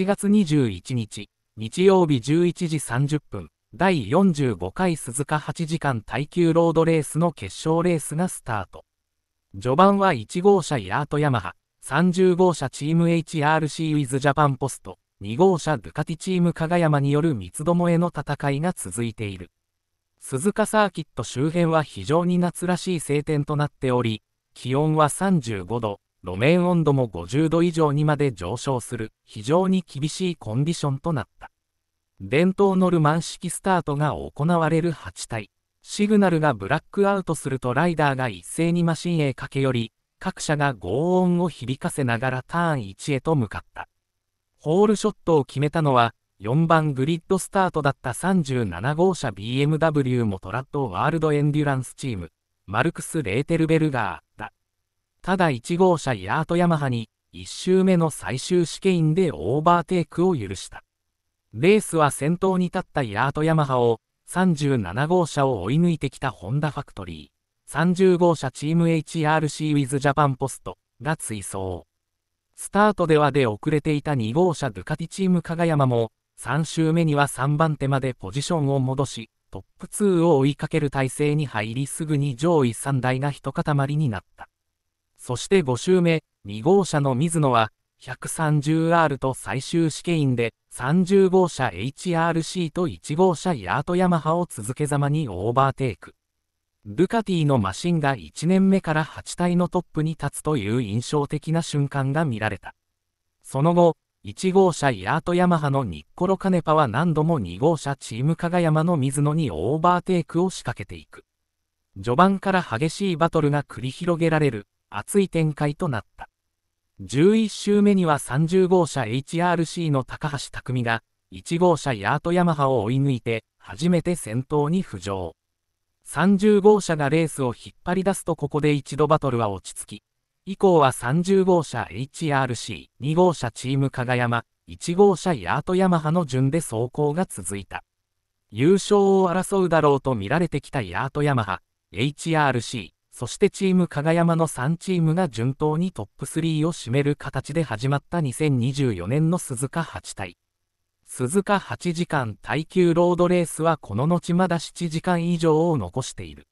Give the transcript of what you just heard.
7月21日、日曜日11時30分、第45回鈴鹿8時間耐久ロードレースの決勝レースがスタート。序盤は1号車ヤートヤマハ、30号車チーム HRC ウィズジャパンポスト、2号車ドゥカティチーム加賀山による三つどもえの戦いが続いている。鈴鹿サーキット周辺は非常に夏らしい晴天となっており、気温は35度、路面温度も50度以上にまで上昇する非常に厳しいコンディションとなった。伝統ノルマン式スタートが行われる8体。シグナルがブラックアウトするとライダーが一斉にマシンへ駆け寄り、各社が轟音を響かせながらターン1へと向かった。ホールショットを決めたのは、4番グリッドスタートだった37号車 BMW モトラッドワールドエンデュランスチーム、マルクス・レーテルベルガーだ。ただ1号車ヤートヤマハに1周目の最終試験員でオーバーテイクを許した。レースは先頭に立ったヤートヤマハを37号車を追い抜いてきたホンダファクトリー、30号車チーム HRC ウィズジャパンポストが追走。スタートでは出遅れていた2号車ドゥカティチーム加賀山も3周目には3番手までポジションを戻し、トップ2を追いかける体制に入りすぐに上位3台が一塊になった。そして5周目、2号車の水野は、130R と最終試験員で、30号車 HRC と1号車ヤートヤマハを続けざまにオーバーテイク。ルカティのマシンが1年目から8体のトップに立つという印象的な瞬間が見られた。その後、1号車ヤートヤマハのニッコロカネパは何度も2号車チーム加賀山の水野にオーバーテイクを仕掛けていく。序盤から激しいバトルが繰り広げられる。熱い展開となった。11周目には30号車 HRC の高橋匠が、1号車ヤートヤマハを追い抜いて、初めて先頭に浮上。30号車がレースを引っ張り出すとここで一度バトルは落ち着き、以降は30号車 HRC、2号車チーム加賀山、1号車ヤートヤマハの順で走行が続いた。優勝を争うだろうと見られてきたヤートヤマハ、HRC、そしてチーム加賀山の3チームが順当にトップ3を占める形で始まった2024年の鈴鹿8対。鈴鹿8時間耐久ロードレースはこの後まだ7時間以上を残している。